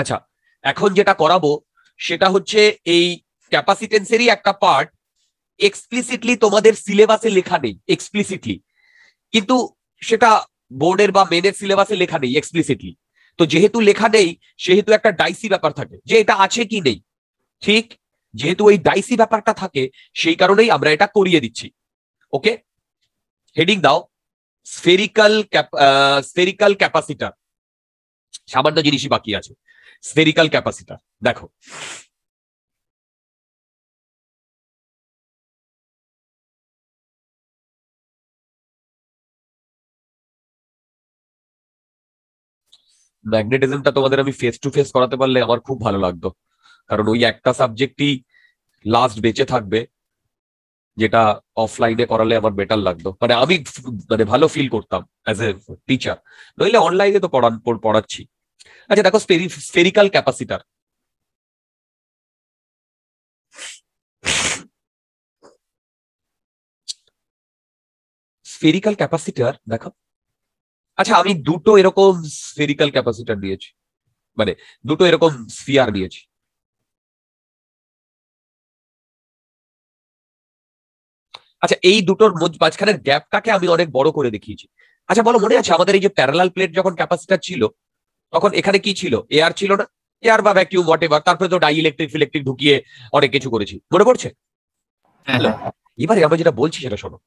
আচ্ছা এখন যেটা করাবো সেটা হচ্ছে এই ক্যাপাসিটেন্সেরই একটা পার্ট এক্সপ্লিসিটলি তোমাদের সিলেবাসে লেখা নেই এক্সপ্লিসিটলি কিন্তু সেটা বোর্ডের বা মেনের সিলেবাসে লেখা নেই এক্সপ্লিসিটলি তো যেহেতু লেখা নেই সেহেতু একটা ডাইসি ব্যাপার থাকে যে এটা আছে কি নেই ঠিক যেহেতু ওই ডাইসি ব্যাপারটা থাকে সেই কারণেই আমরা এটা করিয়ে দিচ্ছি ওকে হেডিং দাও স্ফেরিক্যাল স্ফেরিক্যাল ক্যাপাসিটার সামান্য জিনিসই বাকি আছে স্পেরিক্যাল ক্যাপাসিটার দেখো ম্যাগনেটিজমটা তোমাদের আমি ফেস টু ফেস করাতে পারলে আমার খুব ভালো লাগতো কারণ ওই একটা সাবজেক্টই লাস্ট বেঁচে থাকবে যেটা অফলাইনে করালে আমার বেটার লাগতো মানে আমি মানে ভালো ফিল করতাম অ্যাজ এ টিচার নইলে অনলাইনে তো পড়ান পড়াচ্ছি আচ্ছা দেখো ফেরিক্যাল ক্যাপাসিটার ফেরিকাল ক্যাপাসিটার দেখো আচ্ছা আমি দুটো এরকম ফেরিকাল ক্যাপাসিটার দিয়েছি মানে দুটো এরকম ফিয়ার দিয়েছি আচ্ছা এই দুটোর মাঝখানের গ্যাপটাকে আমি অনেক বড় করে দেখিয়েছি আচ্ছা বলো মনে আছে আমাদের এই যে প্যারালাল প্লেট যখন ক্যাপাসিটার ছিল তখন এখানে কি ছিল এয়ার ছিল না এয়ার বা ভ্যাকিউম হোয়াট এভার তারপরে তো ডাই ইলেকট্রিক ফিলেকট্রিক ঢুকিয়ে অনেক কিছু করেছি মনে পড়ছে হ্যাঁ। এবারে আমরা যেটা বলছি সেটা শোনো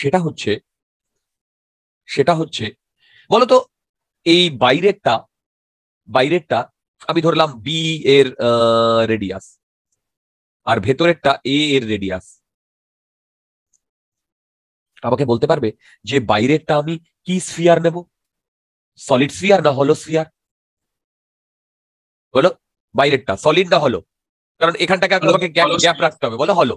সেটা হচ্ছে সেটা হচ্ছে বলতো এই বাইরেরটা বাইরেরটা আমি ধরলাম বি এর রেডিয়াস আর ভেতরেরটা এ এর রেডিয়াস আমাকে বলতে পারবে যে বাইরেরটা আমি কি স্ফিয়ার নেবো সলিড স্ফিয়ার না হলো স্ফিয়ার বলো বাইরেরটা সলিড না হলো কারণ এখানটাকে তোমাকে গ্যাপ রাখতে হবে বলো হলো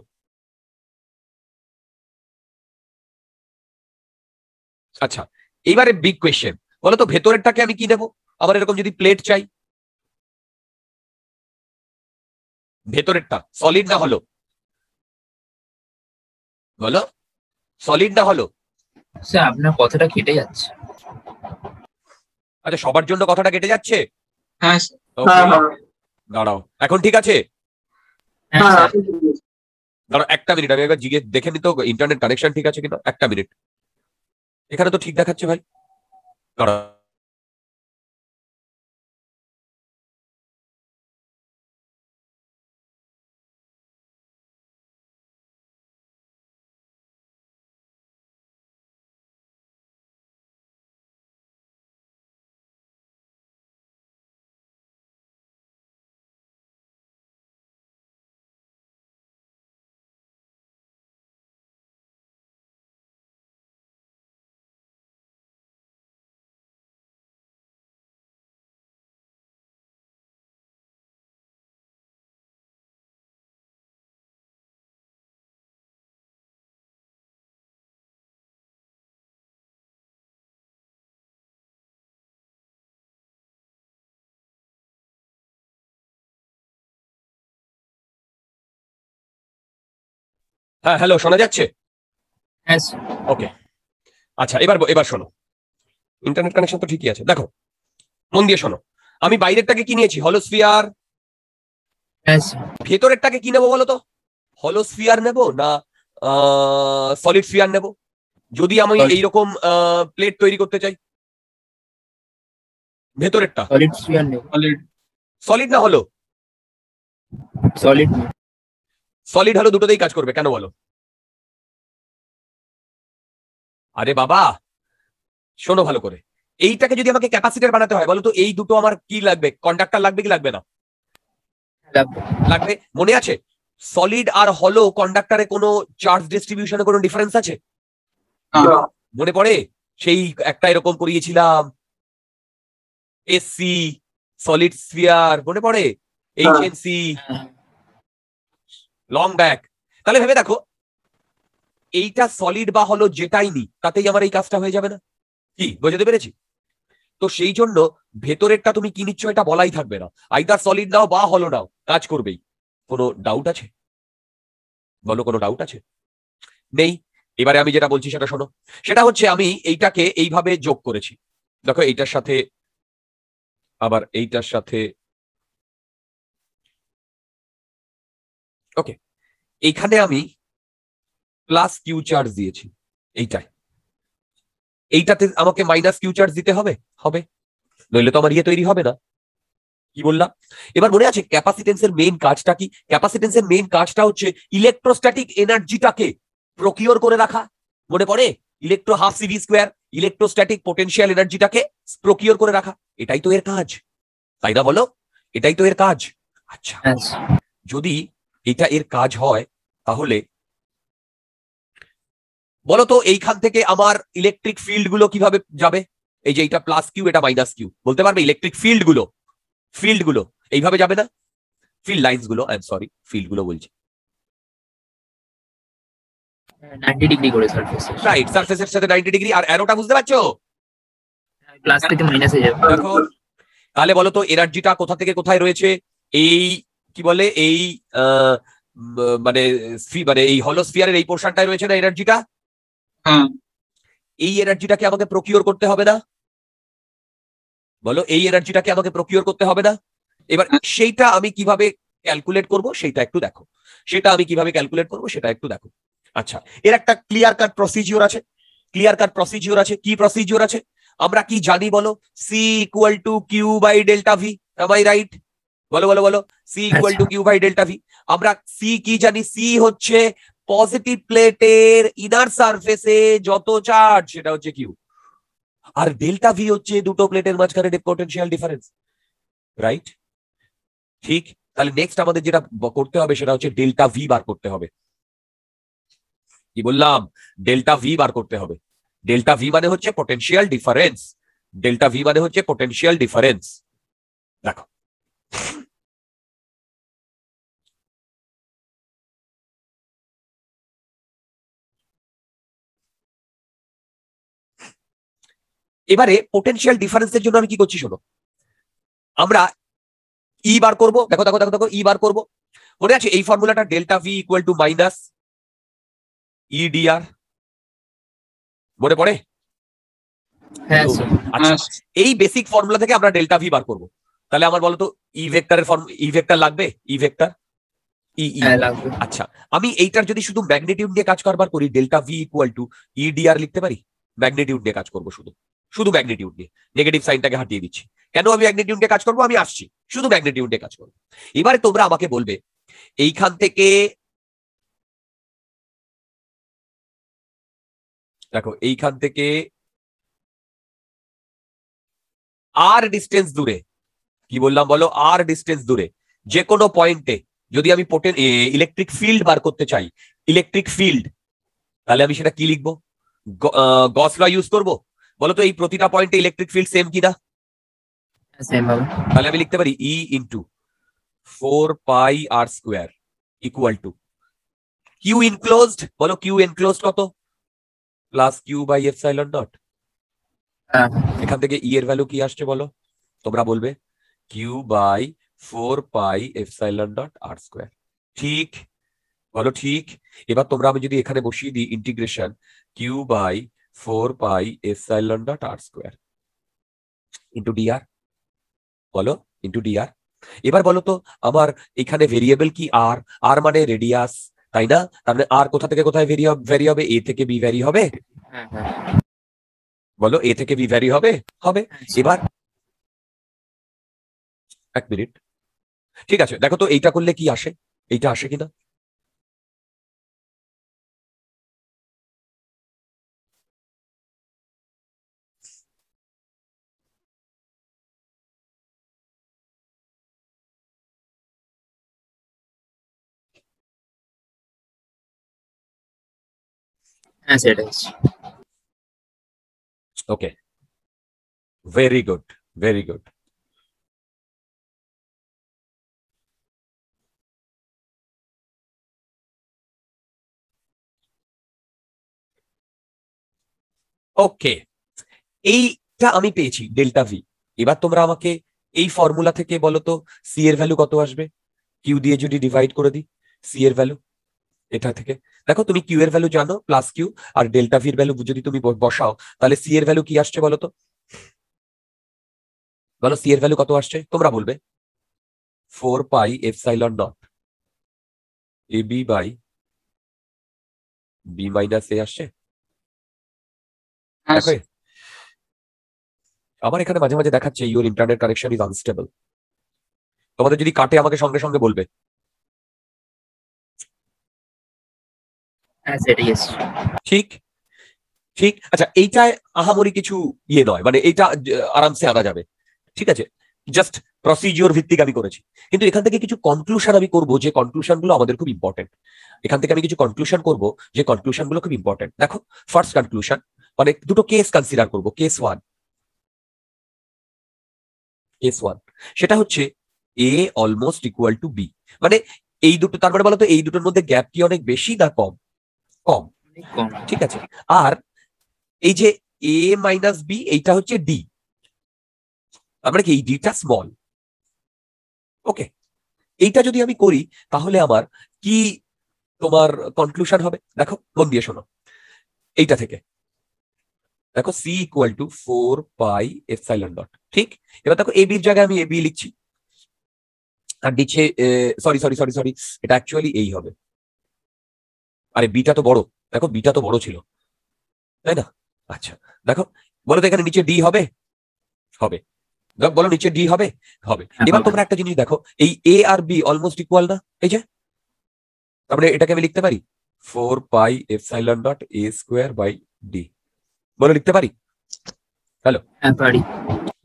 আচ্ছা এইবারে বিগ কোয়েশ্চেন বলো তো ভেতরেরটাকে আমি কি দেবো আবার এরকম যদি প্লেট চাই ভেতরেরটা সলিড না হলো বলো সলিড না হলো স্যার আপনার কথাটা কেটে যাচ্ছে আচ্ছা সবার জন্য কথাটা কেটে যাচ্ছে হ্যাঁ, হ্যাঁ, হ্যাঁ। দাঁড়াও এখন ঠিক আছে হ্যাঁ, দাঁড়াও একটা মিনিট আমি একবার জিজ্ঞেস দেখে নিত ইন্টারনেট কানেকশন ঠিক আছে কিনা একটা মিনিট এখানে তো ঠিক দেখাচ্ছে ভাই দাঁড়াও হ্যাঁ হ্যালো শোনা যাচ্ছে হ্যাঁ ওকে আচ্ছা এবার এবার শোনো ইন্টারনেট কানেকশন তো ঠিকই আছে দেখো মন দিয়ে শোনো আমি বাইরেরটাকে কি নিয়েছি হলোস্ফিয়ার ভেতরেরটাকে কি নেবো বলো তো হলোস্ফিয়ার নেব না সলিড ফিয়ার নেব যদি আমি এইরকম প্লেট তৈরি করতে চাই ভেতরেরটা সলিড সলিড না হলো সলিড সলিড হলো দুটোতেই কাজ করবে কেন বলো আরে বাবা শোনো ভালো করে এইটাকে যদি আমাকে ক্যাপাসিটার বানাতে হয় বলো তো এই দুটো আমার কি লাগবে কন্ডাক্টার লাগবে কি লাগবে না লাগবে মনে আছে সলিড আর হলো কন্ডাক্টারে কোনো চার্জ ডিস্ট্রিবিউশনে কোনো ডিফারেন্স আছে মনে পড়ে সেই একটা এরকম করিয়েছিলাম এসসি সলিড স্পিয়ার মনে পড়ে এইচএনসি লং ব্যাক তাহলে ভেবে দেখো এইটা সলিড বা হলো যেটাই নি তাতেই আমার এই কাজটা হয়ে যাবে না কি বোঝাতে পেরেছি তো সেই জন্য ভেতরেরটা তুমি কি নিচ্ছ এটা বলাই থাকবে না আইদার সলিড নাও বা হলো নাও কাজ করবেই কোনো ডাউট আছে বলো কোনো ডাউট আছে নেই এবারে আমি যেটা বলছি সেটা শোনো সেটা হচ্ছে আমি এইটাকে এইভাবে যোগ করেছি দেখো এইটার সাথে আবার এইটার সাথে ওকে এইখানে আমি প্লাস কিউ চার্জ দিয়েছি এইটাই এইটাতে আমাকে মাইনাস কিউ চার্জ দিতে হবে হবে নইলে তো আমার ইয়ে তৈরি হবে না কি বললাম এবার মনে আছে ক্যাপাসিটেন্সের মেইন কাজটা কি ক্যাপাসিটেন্সের মেইন কাজটা হচ্ছে ইলেকট্রোস্ট্যাটিক এনার্জিটাকে প্রকিওর করে রাখা মনে পড়ে electro half CV square electrostatic potential এনার্জিটাকে প্রকিওর করে রাখা এটাই তো এর কাজ তাই না বলো এটাই তো এর কাজ আচ্ছা হ্যাঁ। যদি এটা এর কাজ হয় তাহলে বলতো এইখান থেকে আমার ইলেকট্রিক ফিল্ড গুলো কিভাবে যাবে এই যে এটা প্লাস কিউ এটা মাইনাস কিউ বলতে পারবে ইলেকট্রিক ফিল্ড গুলো ফিল্ড গুলো এইভাবে যাবে না ফিল্ড লাইন গুলো আই এম সরি ফিল্ড গুলো বলছি ডিগ্রি রাইট সাথে ডিগ্রি বুঝতে পারছো তাহলে বলো তো এনার্জিটা কোথা থেকে কোথায় রয়েছে এই কি বলে এই মানে মানে এই হলোস্ফিয়ারের এই পোর্শনটাই রয়েছে না এনার্জিটা হ্যাঁ। এই এনার্জিটাকে আমাকে প্রকিওর করতে হবে না বলো এই এনার্জিটাকে আমাকে প্রকিওর করতে হবে না এবার হ্যাঁ। সেইটা আমি কিভাবে ক্যালকুলেট করব সেটা একটু দেখো সেটা আমি কিভাবে ক্যালকুলেট করব সেটা একটু দেখো আচ্ছা এর একটা ক্লিয়ার কাট প্রসিজিওর আছে ক্লিয়ার কাট প্রসিজিওর আছে কি প্রসিজিওর আছে আমরা কি জানি বলো C equal to Q by delta V right বলো বলো বলো C equal to Q by delta V আমরা সি কি জানি সি হচ্ছে পজিটিভ প্লেটের ইনার সারফেসে যত চার্জ সেটা হচ্ছে কিউ আর ডেল্টা ভি হচ্ছে দুটো প্লেটের মাঝখানে পটেনশিয়াল ডিফারেন্স রাইট ঠিক তাহলে নেক্সট আমাদের যেটা করতে হবে সেটা হচ্ছে ডেল্টা ভি বার করতে হবে কি বললাম ডেল্টা ভি বার করতে হবে ডেল্টা ভি মানে হচ্ছে পটেনশিয়াল ডিফারেন্স ডেল্টা ভি মানে হচ্ছে পটেনশিয়াল ডিফারেন্স দেখো এবারে পোটেনশিয়াল ডিফারেন্সের জন্য আমি কি করছি শোনো আমরা ই e বার করবো দেখো দেখো দেখো দেখো ই e বার করবো মনে আছে এই ফর্মুলাটা delta V equal to minus E D R মনে পড়ে হ্যাঁ, আচ্ছা, হ্যাঁ, এই বেসিক ফর্মুলা থেকে আমরা ডেল্টা ভি বার করবো তাহলে আমার বলতো ই ভেক্টরের ফর্ম ই ভেক্টর লাগবে ই ভেক্টর ই ই আচ্ছা আমি এইটার যদি শুধু ম্যাগনিটিউড নিয়ে কাজ করবার করি delta V equal to E D R লিখতে পারি ম্যাগনিটিউড নিয়ে কাজ করবো শুধু শুধু ম্যাগনিটিউড নিয়ে নেগেটিভ সাইনটাকে হাটিয়ে দিচ্ছি কেন আমি ম্যাগনিটিউড নিয়ে কাজ করবো আমি আসছি শুধু ম্যাগনিটিউড নিয়ে কাজ করবো এবারে তোমরা আমাকে বলবে এইখান থেকে দেখো এইখান থেকে আর ডিস্টেন্স দূরে কি বললাম বলো আর ডিস্টেন্স দূরে যে কোনো পয়েন্টে যদি আমি ইলেকট্রিক ফিল্ড বার করতে চাই ইলেকট্রিক ফিল্ড তাহলে আমি সেটা কি লিখবো গসলা ইউজ করব বলো তো এই প্রতিটা পয়েন্টে ইলেকট্রিক ফিল্ড সেম কি না তাহলে আমি লিখতে পারি E into four pi R square equal to Q enclosed বলো কিউ এনক্লোজড কত plus Q by epsilon dot এখান থেকে ই e এর ভ্যালু কি আসছে বলো তোমরা বলবে Q by four pi epsilon dot R square ঠিক বলো ঠিক এবার তোমরা আমি যদি এখানে বসিয়ে দিই integration Q by four pi epsilon dot R square into D R into D R বলো তো আমার এখানে ভেরিয়েবল কি আর আর মানে রেডিয়াস তাই না তার মানে আর কোথা থেকে কোথায় ভেরি ভেরি হবে এ থেকে বি ভ্যারি হবে হ্যাঁ, হ্যাঁ। বলো এ থেকে বি ভ্যারি হবে হবে হ্যাঁ, এবার এক মিনিট ঠিক আছে দেখো তো এইটা করলে কি আসে এইটা আসে কিনা okay very good very good okay এইটা আমি পেয়েছি ডেল্টা ভি এবার তোমরা আমাকে এই ফর্মুলা থেকে বলো তো সি এর ভ্যালু কত আসবে কিউ দিয়ে যদি ডিভাইড করে দিই সি এর ভ্যালু এটা থেকে দেখো তুমি কিউ এর ভ্যালু জানো প্লাস কিউ আর ডেল্টা ভির ভ্যালু যদি তুমি বসাও তাহলে সি এর ভ্যালু কি আসছে বলো তো বলো সি এর ভ্যালু কত আসছে তোমরা বলবে four pi epsilon nought A B by B minus A আসছে হ্যাঁ, আমার এখানে মাঝে মাঝে দেখাচ্ছে your internet connection is unstable তোমাদের যদি কাটে আমাকে সঙ্গে সঙ্গে বলবে হ্যাঁ, ঠিক ঠিক আচ্ছা এইটা আহামরি কিছু ইয়ে নয় মানে এইটা আরামসে আনা যাবে ঠিক আছে জাস্ট প্রসিজিওর ভিত্তিক আমি করেছি কিন্তু এখান থেকে কিছু কনক্লুশন আমি করবো যে কনক্লুশন গুলো আমাদের খুব ইম্পর্টেন্ট এখান থেকে আমি কিছু কনক্লুশন করবো যে কনক্লুশন গুলো খুব ইম্পর্টেন্ট দেখো ফার্স্ট কনক্লুশন মানে দুটো কেস কনসিডার করব কেস ওয়ান কেস ওয়ান সেটা হচ্ছে A almost equal to B মানে এই দুটো তার মানে বলতো এই দুটোর মধ্যে গ্যাপ কি অনেক বেশি না কম কম ঠিক আছে আর এই যে এ মাইনাস বি এইটা হচ্ছে ডি আমরা মানে কি এই ডিটা স্মল ওকে এইটা যদি আমি করি তাহলে আমার কি তোমার কনক্লুশন হবে দেখো কোন দিয়ে শোনো এইটা থেকে দেখো C equal to four pi epsilon dot ঠিক এবার দেখো এবির জায়গায় আমি এবি লিখছি আর দিচ্ছে সরি সরি সরি সরি এটা অ্যাকচুয়ালি এই হবে আরে বিটা তো বড় দেখো বিটা তো বড় ছিল তাই না আচ্ছা দেখো বলো তো এখানে নিচে ডি হবে হবে বলো নিচে ডি হবে হবে হ্যাঁ, এবার তোমরা একটা জিনিস দেখো এই এ আর বি অলমোস্ট ইকুয়াল না এই যে তারপরে এটাকে আমি লিখতে পারি four pi epsilon dot A square by D বলে লিখতে পারি হ্যালো পারি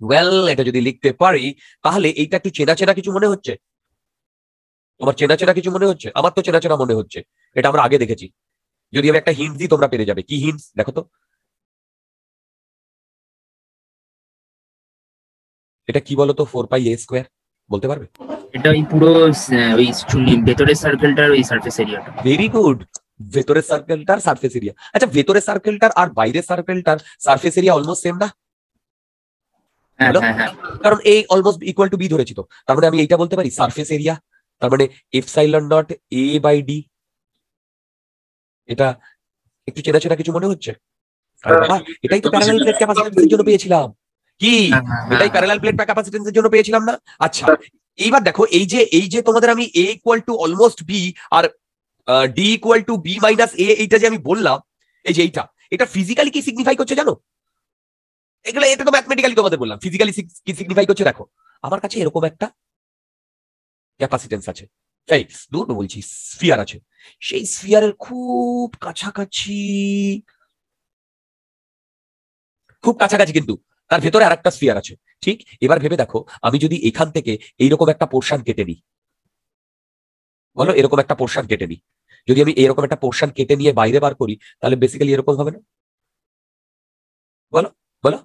ওয়েল এটা যদি লিখতে পারি তাহলে এইটা একটু চেনা চেনা কিছু মনে হচ্ছে তোমার চেনা চেনা কিছু মনে হচ্ছে আমার তো চেনা চেনা মনে হচ্ছে এটা আমরা আগে দেখেছি যদি আমি একটা হিন্দি তোমরা পেরে যাবে কি হিন্স দেখো তো এটা কি বলতো ফোর পাই এ স্কোয়ার বলতে পারবে এটা ওই পুরো ওই ভেতরের সার্কেলটার ওই সার্ফেস এরিয়াটা ভেরি গুড ভেতরের সার্কেলটার সার্ফেস এরিয়া আচ্ছা ভেতরের সার্কেলটার আর বাইরের সার্কেলটার সার্ফেস এরিয়া অলমোস্ট সেম না হ্যাঁ, হ্যাঁ, হ্যাঁ। কারণ এই অলমোস্ট ইকুয়াল টু বি ধরেছি তো তার মানে আমি এইটা বলতে পারি সার্ফেস এরিয়া তার মানে epsilon nought A by D এটা একটু চেনা চেনা কিছু মনে হচ্ছে এটাই তো প্যারালাল প্লেট ক্যাপাসিটেন্সের জন্য পেয়েছিলাম কি এটাই প্যারালাল প্লেট ক্যাপাসিটেন্সের জন্য পেয়েছিলাম না আচ্ছা এইবার দেখো এই যে এই যে তোমাদের আমি A equal to almost B আর D equal to B minus A এইটা যে আমি বললাম এই যে এইটা এটা ফিজিক্যালি কি সিগনিফাই করছে জানো এগুলো এটা তো ম্যাথমেটিক্যালি তোমাদের বললাম ফিজিক্যালি কি সিগনিফাই করছে দেখো আমার কাছে এরকম একটা ক্যাপাসিটেন্স আছে এই দূর বলছি স্ফিয়ার আছে সেই স্ফিয়ারের খুব কাছাকাছি খুব কাছাকাছি কিন্তু তার ভেতরে আর একটা স্ফিয়ার আছে ঠিক এবার ভেবে দেখো আমি যদি এখান থেকে এইরকম একটা পোর্শন কেটে নিই বলো এরকম একটা পোর্শন কেটে নিই যদি আমি এরকম একটা পোর্শন কেটে নিয়ে বাইরে বার করি তাহলে বেসিক্যালি এরকম হবে না বলো বলো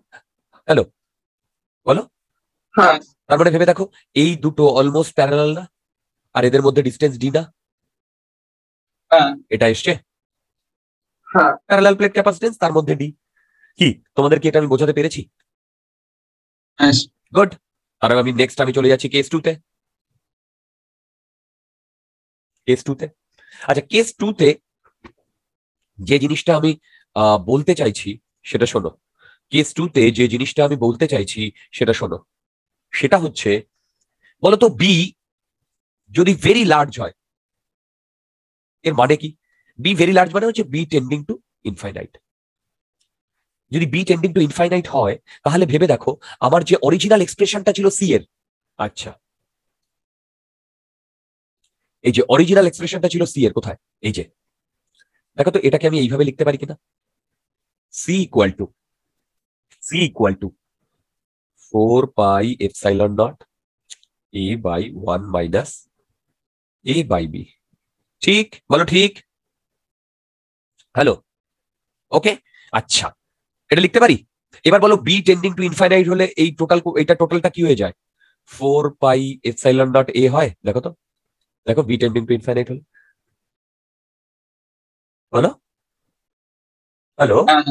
হ্যালো বলো হ্যাঁ। তার মানে ভেবে দেখো এই দুটো অলমোস্ট প্যারাল না আর এদের মধ্যে ডিস্টেন্স ডি না হ্যাঁ। এটা এসছে প্যারালাল প্লেট ক্যাপাসিটেন্স তার মধ্যে ডি কি তোমাদের কি এটা আমি বোঝাতে পেরেছি গুড আর আমি নেক্সট আমি চলে যাচ্ছি কেস টু তে কেস টু তে আচ্ছা কেস টুতে যে জিনিসটা আমি বলতে চাইছি সেটা শোনো কেস টুতে যে জিনিসটা আমি বলতে চাইছি সেটা শোনো সেটা হচ্ছে বলতো বি যদি ভেরি লার্জ হয় এর মানে কি বি ভেরি লার্জ মানে হচ্ছে বি টেন্ডিং টু ইনফাইনাইট যদি বি টেন্ডিং টু ইনফাইনাইট হয় তাহলে ভেবে দেখো আমার যে অরিজিনাল এক্সপ্রেশনটা ছিল সি এর আচ্ছা এই যে অরিজিনাল এক্সপ্রেশনটা ছিল সি এর কোথায় এই যে দেখো তো এটাকে আমি এইভাবে লিখতে পারি কিনা C equal to C equal to four pi epsilon nought A by one minus A by B ঠিক বলো ঠিক হ্যালো ওকে আচ্ছা এটা লিখতে পারি এবার বলো বি টেন্ডিং টু ইনফাইনাইট হলে এই টোটাল এটা টোটালটা কি হয়ে যায় four pi epsilon dot A হয় দেখো তো দেখো বি টেন্ডিং টু ইনফাইনাইট হলো বলো হ্যালো হ্যাঁ।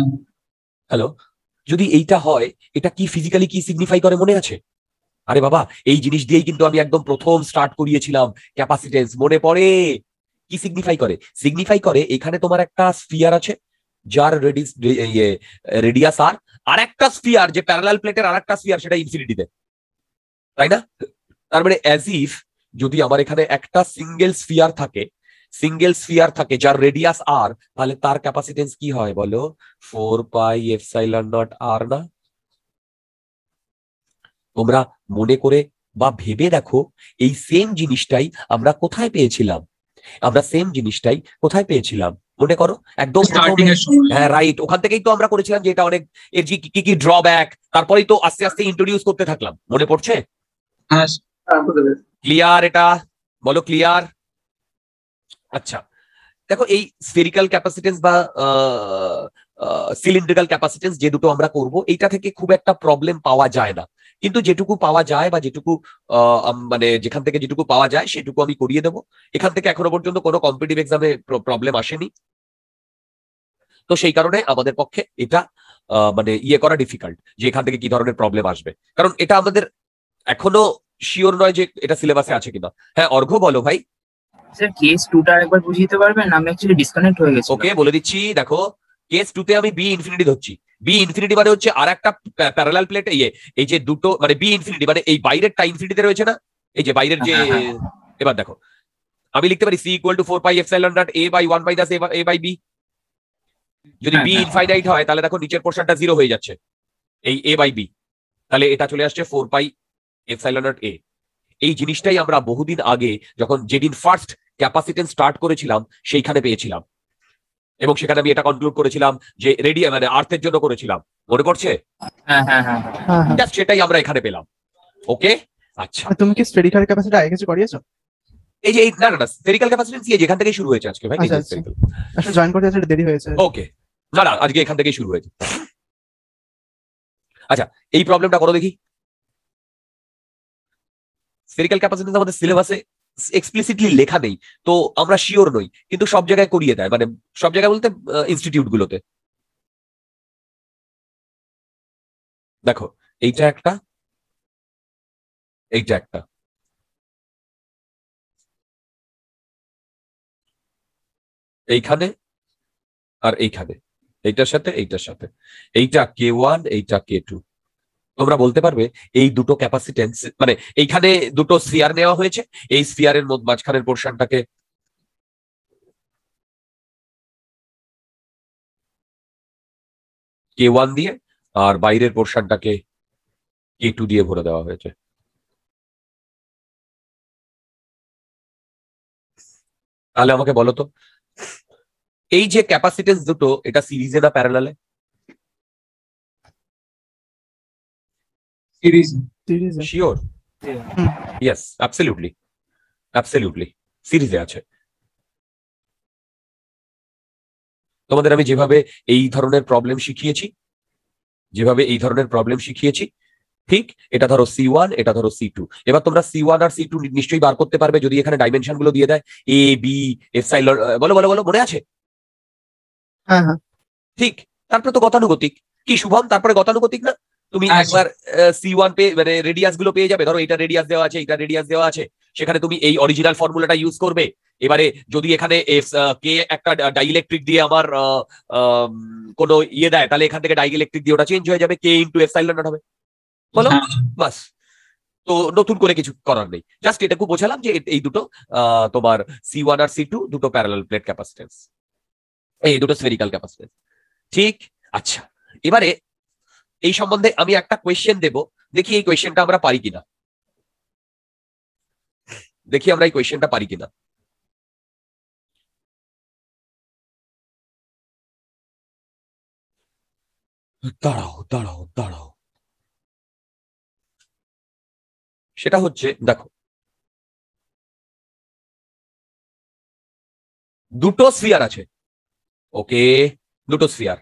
হ্যালো যদি এইটা হয় এটা কি ফিজিক্যালি কি সিগনিফাই করে মনে আছে আরে বাবা এই জিনিস দিয়েই কিন্তু আমি একদম প্রথম স্টার্ট করিয়েছিলাম ক্যাপাসিটেন্স মনে পড়ে কি সিগনিফাই করে সিগনিফাই করে এখানে তোমার একটা স্ফিয়ার আছে যার রেডিস ইয়ে রেডিয়াস আর আর একটা স্ফিয়ার যে প্যারালাল প্লেটের আর একটা স্ফিয়ার সেটা ইনফিনিটিতে তাই না তার মানে অ্যাজ ইফ যদি আমার এখানে একটা সিঙ্গেল স্ফিয়ার থাকে সিঙ্গেল স্ফিয়ার থাকে যার রেডিয়াস আর তাহলে তার ক্যাপাসিটেন্স কি হয় বলো ফোর পাই এফসাইলার নট আর না তোমরা মনে করে বা ভেবে দেখো এই সেম জিনিসটাই আমরা কোথায় পেয়েছিলাম আমরা সেম জিনিসটাই কোথায় পেয়েছিলাম মনে করো একদম হ্যাঁ রাইট ওখান থেকেই তো আমরা করেছিলাম যে এটা অনেক এর কি কি ড্রব্যাক তারপরেই তো আস্তে আস্তে ইন্ট্রোডিউস করতে থাকলাম মনে পড়ছে হ্যাঁ ক্লিয়ার হ্যাঁ, এটা বলো ক্লিয়ার আচ্ছা দেখো এই স্পেরিক্যাল ক্যাপাসিটেন্স বা সিলিন্ড্রিক্যাল ক্যাপাসিটেন্স যে দুটো আমরা করব এইটা থেকে খুব একটা প্রবলেম পাওয়া যায় না কিন্তু যেটুকু পাওয়া যায় বা যেটুকু মানে যেখান থেকে যেটুকু পাওয়া যায় সেটুকু আমি করিয়ে দেবো এখান থেকে এখনো পর্যন্ত কোনো কম্পিটিভ এক্সামে প্রবলেম আসেনি তো সেই কারণে আমাদের পক্ষে এটা মানে ইয়ে করা ডিফিকাল্ট যে এখান থেকে কি ধরনের প্রবলেম আসবে কারণ এটা আমাদের এখনো শিওর নয় যে এটা সিলেবাসে আছে কিনা হ্যাঁ অর্ঘ বলো ভাই স্যার কেস টুটা একবার বুঝিয়ে দিতে পারবেন আমি অ্যাকচুয়ালি ডিসকানেক্ট হয়ে গেছি ওকে বলে দিচ্ছি দেখো কেস টুতে আমি বি ইনফিনিটি ধরছি বি ইনফিনিটি মানে হচ্ছে আর একটা প্যারালাল প্লেট ইয়ে এই যে দুটো মানে বি ইনফিনিটি মানে এই বাইরের বাইরেরটা ইনফিনিটিতে রয়েছে না এই যে বাইরের যে হ্যাঁ, হ্যাঁ, হ্যাঁ। এবার দেখো আমি লিখতে পারি C equal to four pi epsilon dot A by one by দাস এ বাই বি যদি বি ইনফাইনাইট হয় তাহলে দেখো নিচের পোর্শনটা জিরো হয়ে যাচ্ছে এই এ বাই বি তাহলে এটা চলে আসছে ফোর পাই এপসাইলন এ এই জিনিসটাই আমরা বহুদিন আগে যখন যেদিন ফার্স্ট ক্যাপাসিটেন্স স্টার্ট করেছিলাম সেইখানে পেয়েছিলাম এবং সেখানে আমি এটা কনক্লুড করেছিলাম যে রেডি মানে আর্থের জন্য করেছিলাম মনে পড়ছে হ্যাঁ, হ্যাঁ, হ্যাঁ, সেটাই আমরা এখানে পেলাম ওকে আচ্ছা তুমি কি স্টেডিকাল ক্যাপাসিটি আগে কিছু করিয়েছো এই যে না না স্টেরিক্যাল ক্যাপাসিটি এই যেখান থেকে শুরু হয়েছে আজকে ভাই আচ্ছা জয়েন আচ্ছা। আচ্ছা, করতে আসলে দেরি হয়েছে ওকে না না আজকে এখান থেকে শুরু হয়েছে আচ্ছা এই প্রবলেমটা করো দেখি স্পেরিক্যাল ক্যাপাসিটিস আমাদের সিলেবাসে এক্সপ্লিসিটলি লেখা নেই তো আমরা শিওর নই কিন্তু সব জায়গায় করিয়ে দেয় মানে সব জায়গায় বলতে ইনস্টিটিউট গুলোতে দেখো এইটা একটা এইটা একটা এইখানে আর এইখানে এইটার সাথে এইটার সাথে এইটা কে ওয়ান এইটা কে টু তোমরা বলতে পারবে এই দুটো ক্যাপাসিটেন্স মানে এইখানে দুটো সিয়ার নেওয়া হয়েছে এই স্পিয়ারের মধ্যে মাঝখানের পোর্শনটাকে কে ওয়ান দিয়ে আর বাইরের পোর্শনটাকে কে টু দিয়ে ভরে দেওয়া হয়েছে তাহলে আমাকে বলো তো এই যে ক্যাপাসিটেন্স দুটো এটা সিরিজে না প্যারালালে সিরিজে আছে তোমাদের আমি যেভাবে এই ধরনের প্রবলেম শিখিয়েছি যেভাবে এই ধরনের প্রবলেম শিখিয়েছি ঠিক এটা ধরো সি ওয়ান এটা ধরো সি টু এবার তোমরা সি ওয়ান আর সি টু নিশ্চয়ই বার করতে পারবে যদি এখানে ডাইমেনশন গুলো দিয়ে দেয় এ বি এফ সাইল বলো বলো বলো মনে আছে হ্যাঁ, হ্যাঁ। ঠিক তারপরে তো গতানুগতিক কি শুভম তারপরে গতানুগতিক না তুমি একবার সি ওয়ান পে মানে রেডিয়াস গুলো পেয়ে যাবে ধরো এটা রেডিয়াস দেওয়া আছে এটা রেডিয়াস দেওয়া আছে সেখানে তুমি এই অরিজিনাল ফর্মুলাটা ইউজ করবে এবারে যদি এখানে কে একটা ডাইলেকট্রিক দিয়ে আমার কোনো ইয়ে দেয় তাহলে এখান থেকে ডাইলেকট্রিক দিয়ে ওটা চেঞ্জ হয়ে যাবে কে ইন্টু এফসাইলন হবে বলো হ্যাঁ। বাস তো নতুন করে কিছু করার নেই জাস্ট এটাকে বোঝালাম যে এই দুটো তোমার সি ওয়ান আর সি টু দুটো প্যারালাল প্লেট ক্যাপাসিটেন্স এই দুটো স্ফেরিক্যাল ক্যাপাসিটেন্স ঠিক আচ্ছা এবারে এই সম্বন্ধে আমি একটা কোয়েশ্চেন দেব দেখি এই কোয়েশ্চেনটা আমরা পারি কিনা দেখি আমরা এই কোয়েশ্চেনটা পারি কিনা দাঁড়াও দাঁড়াও দাঁড়াও সেটা হচ্ছে দেখো দুটো স্ফিয়ার আছে ওকে দুটো স্ফিয়ার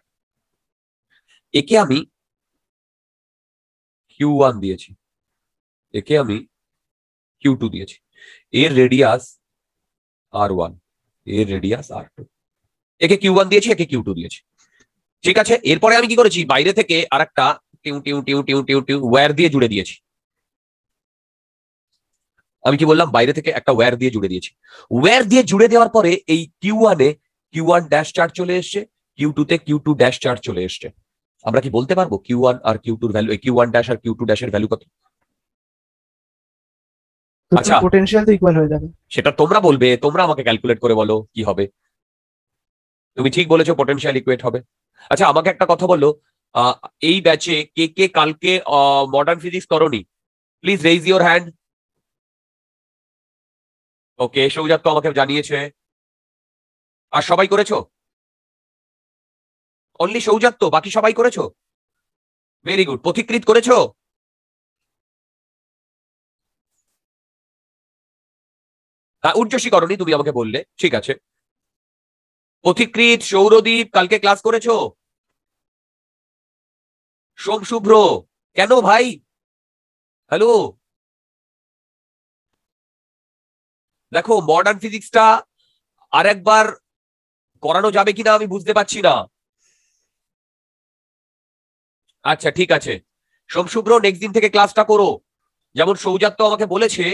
একে আমি কিউ ওয়ান দিয়েছি একে আমি কিউ টু দিয়েছি এর রেডিয়াস আর ওয়ান এর রেডিয়াস আর টু একে কিউ ওয়ান দিয়েছি একে কিউ টু দিয়েছি ঠিক আছে এরপরে আমি কি করেছি বাইরে থেকে আর একটা টিউ টিউ টিউ টিউ টিউ টিউ ওয়্যার দিয়ে জুড়ে দিয়েছি আমি কি বললাম বাইরে থেকে একটা ওয়্যার দিয়ে জুড়ে দিয়েছি ওয়্যার দিয়ে জুড়ে দেওয়ার পরে এই কিউ ওয়ানে কিউ ওয়ান ড্যাশ চার্ট চলে এসছে কিউ টুতে কিউ টু ড্যাশ চার্ট চলে এসছে আমরা কি বলতে পারবো কিউ ওয়ান আর কিউ টুর ভ্যালু কিউ ওয়ান ড্যাশ আর কিউ টু ড্যাশের ভ্যালু কত আচ্ছা পটেনশিয়াল তো ইকুয়াল হয়ে যাবে সেটা তোমরা বলবে তোমরা আমাকে ক্যালকুলেট করে বলো কি হবে তুমি ঠিক বলেছো পোটেনশিয়াল ইকুয়েট হবে আচ্ছা আমাকে একটা কথা বললো এই ব্যাচে কে কে কালকে মডার্ন ফিজিক্স করনি please raise your hand okay Soujat তো আমাকে জানিয়েছে আর সবাই করেছো অনলি সৌজাত্য বাকি সবাই করেছো ভেরি গুড পথিকৃত করেছো উজ্জ্বসী করণী তুমি আমাকে বললে ঠিক আছে পথিকৃত সৌরদ্বীপ কালকে ক্লাস করেছো সোম শুভ্র কেন ভাই হ্যালো দেখো মডার্ন ফিজিক্সটা আর একবার করানো যাবে কিনা আমি বুঝতে পারছি না আচ্ছা ঠিক আছে সোমশুভ্র নেক্সট দিন থেকে ক্লাসটা করো যেমন সৌজাত তো আমাকে বলেছে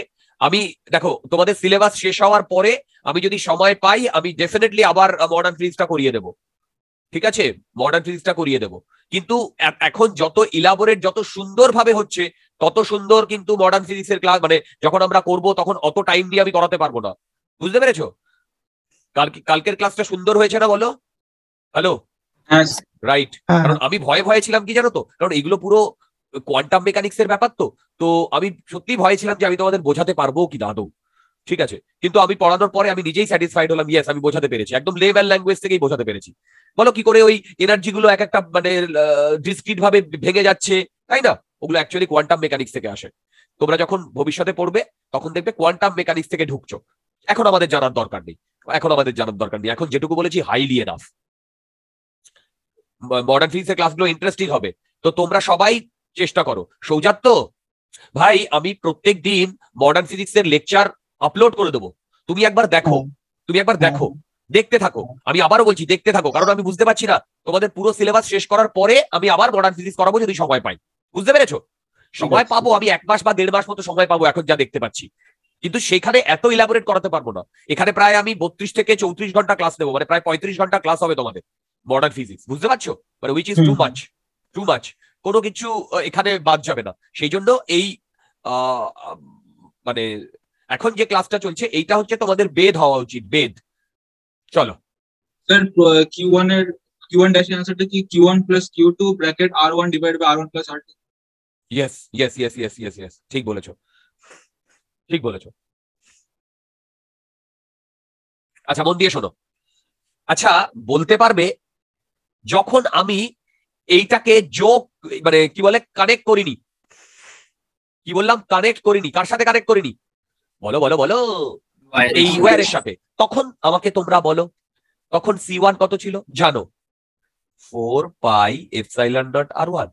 আমি দেখো তোমাদের সিলেবাস শেষ হওয়ার পরে আমি যদি সময় পাই আমি ডেফিনেটলি আবার মডার্ন ফিজিক্সটা করিয়ে দেব ঠিক আছে মডার্ন ফিজিক্সটা করিয়ে দেব কিন্তু এখন যত ইলাবোরেট যত সুন্দরভাবে হচ্ছে তত সুন্দর কিন্তু মডার্ন ফিজিক্সের ক্লাস মানে যখন আমরা করব তখন অত টাইম দিয়ে আমি করাতে পারবো না বুঝতে পেরেছো কালকে কালকের ক্লাসটা সুন্দর হয়েছে না বলো হ্যালো রাইট হ্যাঁ, হ্যাঁ, হ্যাঁ। কারণ আমি ভয়ে ভয়ে ছিলাম কি জানো তো কারণ এগুলো পুরো কোয়ান্টাম মেকানিক্স এর ব্যাপার তো তো আমি সত্যি ভয়ে ছিলাম যে আমি তোমাদের বোঝাতে পারবো কি না ঠিক আছে কিন্তু আমি পড়ানোর পরে আমি নিজেই স্যাটিসফাইড হলাম ইয়েস আমি বোঝাতে পেরেছি একদম লেভেল ল্যাঙ্গুয়েজ থেকেই বোঝাতে পেরেছি বলো কি করে ওই এনার্জি গুলো এক একটা মানে ডিসক্রিট ভাবে ভেঙে যাচ্ছে তাই না ওগুলো অ্যাকচুয়ালি কোয়ান্টাম মেকানিক্স থেকে আসে তোমরা যখন ভবিষ্যতে পড়বে তখন দেখবে কোয়ান্টাম মেকানিক্স থেকে ঢুকছো এখন আমাদের জানার দরকার নেই এখন আমাদের জানার দরকার নেই এখন যেটুকু বলেছি হাইলি এনাফ মডার্ন ফিজিক্স এর ক্লাসগুলো ইন্টারেস্টিং হবে তো তোমরা সবাই চেষ্টা করো সৌজাত তো ভাই আমি প্রত্যেক দিন মডার্ন ফিজিক্স এর লেকচার আপলোড করে দেবো তুমি একবার দেখো হ্যাঁ। তুমি একবার হ্যাঁ। দেখো দেখতে থাকো আমি আবারও বলছি দেখতে থাকো কারণ আমি বুঝতে পারছি না তোমাদের পুরো সিলেবাস শেষ করার পরে আমি আবার মডার্ন ফিজিক্স করাবো যদি সময় পাই বুঝতে পেরেছো সময় পাবো আমি এক মাস বা দেড় মাস মতো সময় পাবো এখন যা দেখতে পাচ্ছি কিন্তু সেখানে এত ইলাবোরেট করাতে পারবো না এখানে প্রায় আমি বত্রিশ থেকে চৌত্রিশ ঘন্টা ক্লাস নেবো মানে প্রায় পঁয়ত্রিশ ঘন্টা ক্লাস হবে তোমাদের মডার্ন ফিজিক্স বুঝতে পারছো মানে which is too much too much কোনো কিছু এখানে বাদ যাবে না সেই জন্য এই মানে এখন যে ক্লাসটা চলছে এইটা হচ্ছে তোমাদের বেদ হওয়া উচিত বেদ চলো স্যার কিউ ওয়ান এর কিউ ওয়ান ড্যাশ অ্যান্সারটা কি Q one plus Q two bracket R one divide by R one plus R two yes yes yes yes yes yes ঠিক বলেছো ঠিক বলেছো আচ্ছা মন দিয়ে শোনো আচ্ছা বলতে পারবে যখন আমি এইটাকে যোগ মানে কি বলে কানেক্ট করিনি কি বললাম কানেক্ট করিনি কার সাথে কানেক্ট করিনি বলো বলো বলো এই ওয়ার এর সাথে তখন আমাকে তোমরা বলো তখন সি ওয়ান কত ছিল জানো four pi epsilon dot R one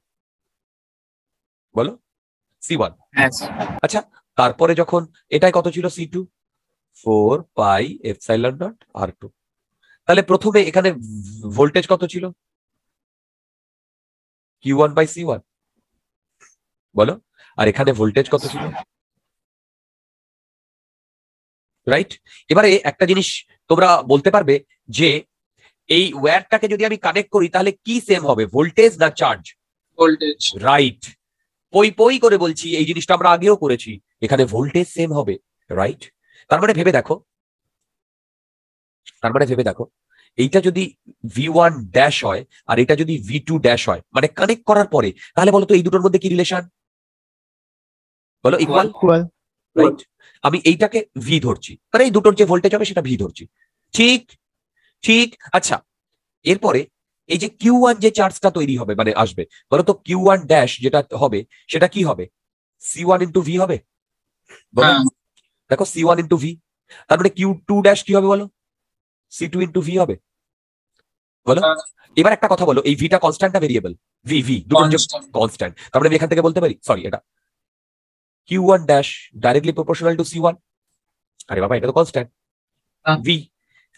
বলো সি ওয়ান হ্যাঁ, আচ্ছা তারপরে যখন এটাই কত ছিল C two four pi epsilon dot R two তাহলে প্রথমে এখানে ভোল্টেজ কত ছিল Q one by C one বলো আর এখানে ভোল্টেজ কত ছিল রাইট এবারে একটা জিনিস তোমরা বলতে পারবে যে এই ওয়্যারটাকে যদি আমি কানেক্ট করি তাহলে কি সেম হবে ভোল্টেজ না চার্জ ভোল্টেজ রাইট পই পই করে বলছি এই জিনিসটা আমরা আগেও করেছি এখানে ভোল্টেজ সেম হবে রাইট তার মানে ভেবে দেখো তার মানে ভেবে দেখো এইটা যদি ভি ওয়ান ড্যাশ হয় আর এটা যদি ভি টু ড্যাশ হয় মানে কানেক্ট করার পরে তাহলে বলতো এই দুটোর মধ্যে কি রিলেশন বলো ইকুয়াল রাইট আমি এইটাকে ভি ধরছি মানে এই দুটোর যে ভোল্টেজ হবে সেটা ভি ধরছি ঠিক ঠিক আচ্ছা এরপরে এই যে কিউ ওয়ান যে চার্জটা তৈরি হবে মানে আসবে বলো তো কিউ ওয়ান ড্যাশ যেটা হবে সেটা কি হবে সি ওয়ান ইন্টু ভি হবে হ্যাঁ। দেখো সি ওয়ান ইন্টু ভি তারপরে কিউ টু ড্যাশ কি হবে বলো সি টু ইন্টু ভি হবে বলো হ্যাঁ। এবার একটা কথা বলো এই ভিটা কনস্ট্যান্ট না ভেরিয়েবল ভি ভি দুটো কনস্ট্যান্ট তারপরে মানে আমি এখান থেকে বলতে পারি সরি এটা Q one dash directly proportional to C one আরে বাবা এটা তো কনস্ট্যান্ট ভি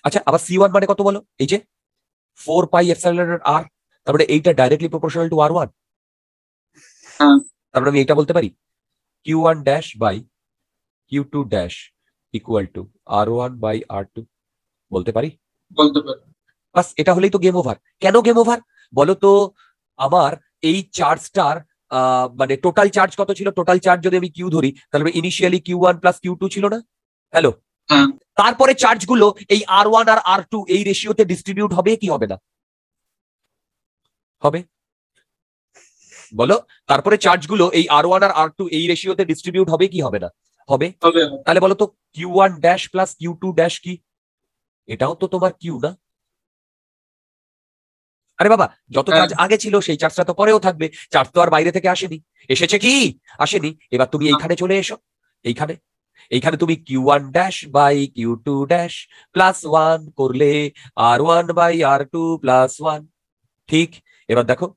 আচ্ছা আবার সি ওয়ান মানে কত বলো এই যে ফোর পাই এক্সালারেটেড আর তারপরে এইটা directly proportional to R one তারপরে আমি এইটা বলতে পারি Q one dash by Q two dash equal to R one by R two বলতে পারি বাস এটা হলেই তো গেম ওভার কেন গেম ওভার বলো তো আমার এই চার্জটার মানে টোটাল চার্জ কত ছিল টোটাল চার্জ যদি আমি কিউ ধরি তাহলে initially Q one plus Q two ছিল না হ্যালো তারপরে চার্জগুলো এই আর ওয়ান আর আর টু এই রেশিওতে ডিস্ট্রিবিউট হবে কি হবে না হবে বলো তারপরে চার্জগুলো এই আর ওয়ান আর আর টু এই রেশিওতে ডিস্ট্রিবিউট হবে কি হবে না হবে তাহলে বলো তো Q one dash plus Q two dash কি এটাও তো তোমার কিউ না আরে বাবা যত কাজ হ্যাঁ। আগে ছিল সেই চার্জটা তো পরেও থাকবে চার্জ তো আর বাইরে থেকে আসেনি এসেছে কি আসেনি এবার তুমি এইখানে চলে এসো এইখানে এইখানে তুমি Q one dash by Q two dash plus one করলে R one by R two plus one ঠিক এবার দেখো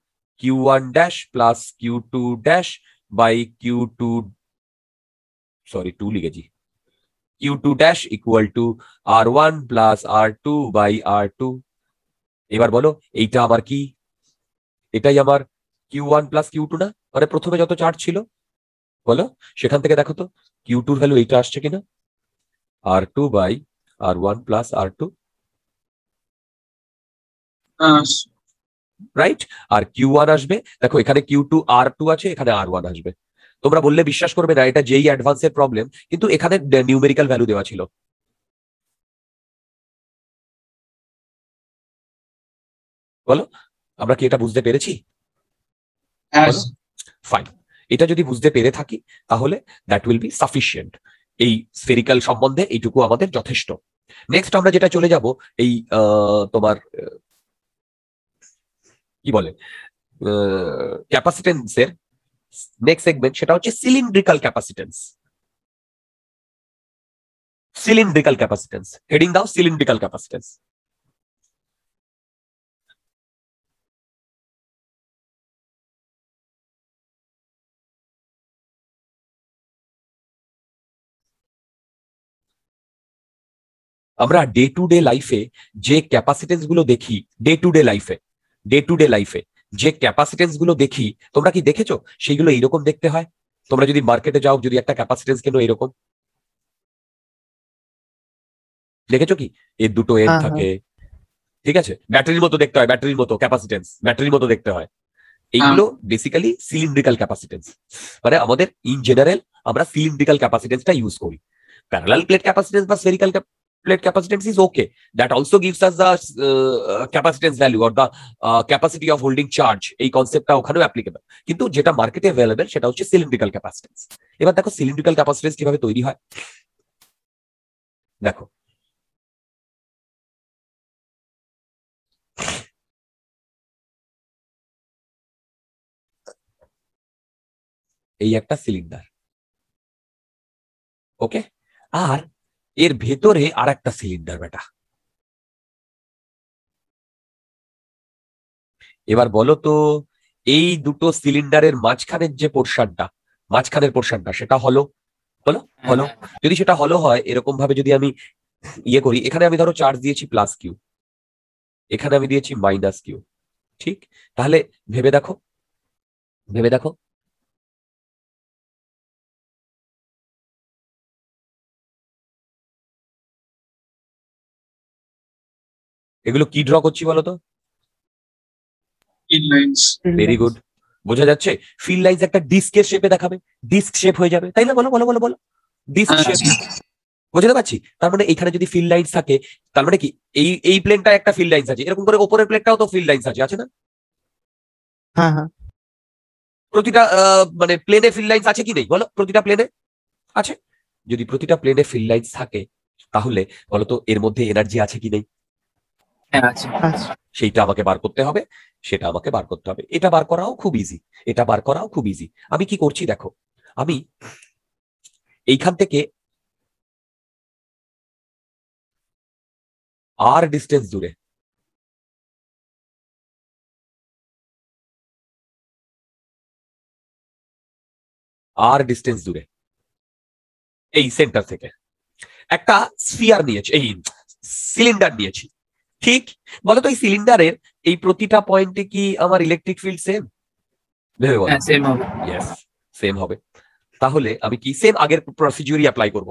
Q one dash plus Q two dash by Q two sorry two লিখেছি u2 dash equal to r1 plus r2 by r2 এবার বলো এইটা আমার কি এটাই আমার q1 প্লাস q2 না মানে প্রথমে যত চার্জ ছিল বলো সেখান থেকে দেখো তো q2 এর ভ্যালু এইটা আসছে কিনা r2 by r1 plus r2 right আর কিউ ওয়ান আসবে দেখো এখানে কিউ টু আর টু আছে এখানে আর ওয়ান আসবে তোমরা বললে বিশ্বাস করবে না এটা যেই অ্যাডভান্সের প্রবলেম কিন্তু এখানে নিউমেরিক্যাল ভ্যালু দেওয়া ছিল বলো আমরা কি এটা বুঝতে পেরেছি ফাইন হ্যাঁ, এটা যদি বুঝতে পেরে থাকি তাহলে দ্যাট উইল বি সাফিসিয়েন্ট এই স্ফেরিক্যাল সম্বন্ধে এইটুকু আমাদের যথেষ্ট নেক্সট আমরা যেটা চলে যাব এই তোমার কি বলে ক্যাপাসিটেন্সের নেক্সট সেগমেন্ট সেটা হচ্ছে cylindrical capacitance cylindrical capacitance heading দাও সিলিন্ড্রিক্যাল ক্যাপাসিটেন্স আমরা ডে টু ডে লাইফে যে ক্যাপাসিটেন্স গুলো দেখি ডে টু ডে লাইফে ডে টু ডে লাইফে যে ক্যাপাসিটেন্স গুলো দেখি তোমরা কি দেখেছো সেইগুলো এইরকম দেখতে হয় তোমরা যদি মার্কেটে যাও যদি একটা ক্যাপাসিটেন্স কেন এরকম দেখেছো কি এর দুটো এর হ্যাঁ, হ্যাঁ। থাকে ঠিক আছে ব্যাটারির মতো দেখতে হয় ব্যাটারির মতো ক্যাপাসিটেন্স ব্যাটারির মতো দেখতে হয় হ্যাঁ। এইগুলো বেসিক্যালি সিলিন্ড্রিক্যাল ক্যাপাসিটেন্স মানে আমাদের ইন জেনারেল আমরা সিলিন্ড্রিক্যাল ক্যাপাসিটেন্সটা ইউজ করি প্যারালাল প্লেট ক্যাপাসিটেন্স বা spherical plate capacitance is okay that also gives us the capacitance value or the capacity of holding charge এই কনসেপ্টটা ওখানেও एप्लीকেবল কিন্তু যেটা মার্কেটে अवेलेबल সেটা হচ্ছে সিলিন্ড্রিক্যাল ক্যাপাসিট্যান্স এবার দেখো সিলিন্ড্রিক্যাল ক্যাপাসিট্যান্স কিভাবে তৈরি হয় দেখো এই একটা সিলিন্ডার ওকে আর এর ভেতরে আর একটা সিলিন্ডার বেটা এবার বলো তো এই দুটো সিলিন্ডারের মাঝখানের যে পোর্শনটা মাঝখানের পোর্শনটা সেটা হলো বলো হলো হ্যাঁ, হ্যাঁ। যদি সেটা হলো হয় এরকম ভাবে যদি আমি ইয়ে করি এখানে আমি ধরো চার্জ দিয়েছি প্লাস কিউ এখানে আমি দিয়েছি মাইনাস কিউ ঠিক তাহলে ভেবে দেখো ভেবে দেখো এগুলো কি ড্র করছি বলতো ভেরি গুড বোঝা যাচ্ছে ফিল লাইন একটা ডিস্কের শেপে দেখাবে ডিস্ক শেপ হয়ে যাবে তাই না বলো বলো বলো বলো ডিস্ক হ্যাঁ, শেপ বুঝতে পারছি তার মানে এখানে যদি ফিল লাইন থাকে তার মানে কি এই এই প্লেনটা একটা ফিল লাইন আছে এরকম করে ওপরের প্লেনটাও তো ফিল লাইন আছে আছে না হ্যাঁ হ্যাঁ প্রতিটা মানে প্লেনে ফিল লাইন আছে কি নেই বলো প্রতিটা প্লেনে আছে যদি প্রতিটা প্লেনে ফিল লাইন থাকে তাহলে বলতো এর মধ্যে এনার্জি আছে কি নেই হ্যাঁ, আচ্ছা। আচ্ছা। সেইটা আমাকে বার করতে হবে সেটা আমাকে বার করতে হবে এটা বার করাও খুব ইজি এটা বার করাও খুব ইজি আমি কি করছি দেখো আমি এইখান থেকে আর ডিস্টেন্স দূরে আর ডিস্টেন্স দূরে এই সেন্টার থেকে একটা স্ফিয়ার নিয়েছি এই সিলিন্ডার নিয়েছি ঠিক বলতো এই সিলিন্ডারের এই প্রতিটা পয়েন্টে কি আমার ইলেকট্রিক ফিল্ড সেম ভেবে বলো সেম হ্যাঁ, হবে সেম হবে তাহলে আমি কি সেম আগের প্রসিডিউরই অ্যাপ্লাই করব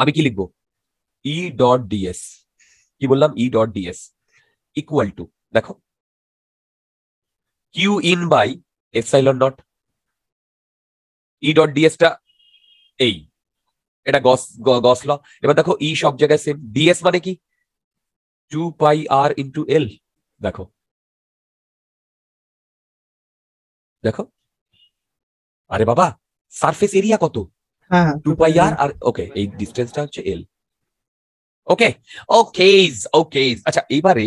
আমি কি লিখব ই ডট ডিএস কি বললাম E dot D S equal to দেখো Q in by epsilon dot E dot ডিএসটা এই এটা গস গস ল এবার দেখো ই e সব জায়গায় সেম ডিএস মানে কি টু পাই আর ইন্টু এল দেখো দেখো আরে বাবা সারফেস এরিয়া কত টু হ্যাঁ। পাই আর আর ওকে এই ডিস্টেন্সটা হচ্ছে এল ওকে ওকে ওকে আচ্ছা এবারে